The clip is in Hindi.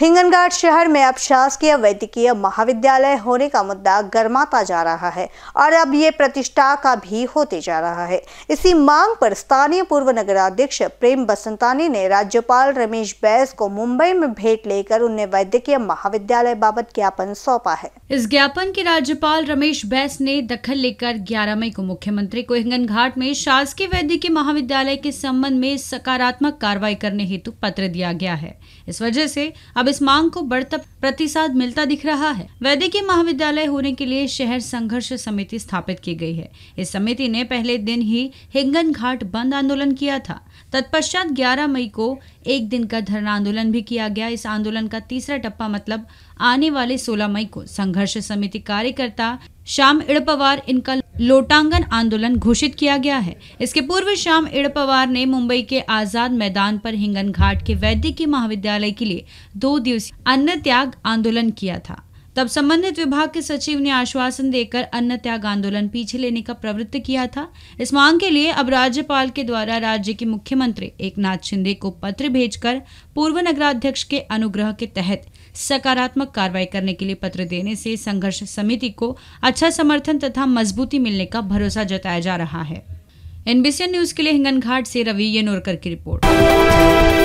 हिंगनघाट शहर में अब शासकीय वैद्यकीय महाविद्यालय होने का मुद्दा गर्माता जा रहा है और अब ये प्रतिष्ठा का भी होते जा रहा है इसी मांग पर स्थानीय पूर्व नगराध्यक्ष प्रेम बसंतानी ने राज्यपाल रमेश बैस को मुंबई में भेंट लेकर उन्हें वैद्यकीय महाविद्यालय बाबत ज्ञापन सौंपा है इस ज्ञापन की राज्यपाल रमेश बैस ने दखल लेकर ग्यारह मई को मुख्यमंत्री को घाट में शासकीय वैद्यकीय महाविद्यालय के संबंध में सकारात्मक कार्रवाई करने हेतु पत्र दिया गया है इस वजह से अब इस मांग को बढ़ता प्रतिसाद मिलता दिख रहा है वैद्यकीय महाविद्यालय होने के लिए शहर संघर्ष समिति स्थापित की गई है इस समिति ने पहले दिन ही हिंगन घाट बंद आंदोलन किया था तत्पश्चात 11 मई को एक दिन का धरना आंदोलन भी किया गया इस आंदोलन का तीसरा टप्पा मतलब आने वाले 16 मई को संघर्ष समिति कार्यकर्ता श्याम इड़पवार इनका लोटांगन आंदोलन घोषित किया गया है इसके पूर्व शाम इड़ पवार ने मुंबई के आजाद मैदान पर हिंगन घाट के वैद्यकीय महाविद्यालय के लिए दो दिवसीय अन्न त्याग आंदोलन किया था तब संबंधित विभाग के सचिव ने आश्वासन देकर अन्न त्याग आंदोलन पीछे लेने का प्रवृत्त किया था इस मांग के लिए अब राज्यपाल के द्वारा राज्य के मुख्यमंत्री नाथ शिंदे को पत्र भेजकर पूर्व नगराध्यक्ष के अनुग्रह के तहत सकारात्मक कार्रवाई करने के लिए पत्र देने से संघर्ष समिति को अच्छा समर्थन तथा मजबूती मिलने का भरोसा जताया जा रहा है एनबीसी न्यूज के लिए हिंगन घाट से रवि येनोरकर की रिपोर्ट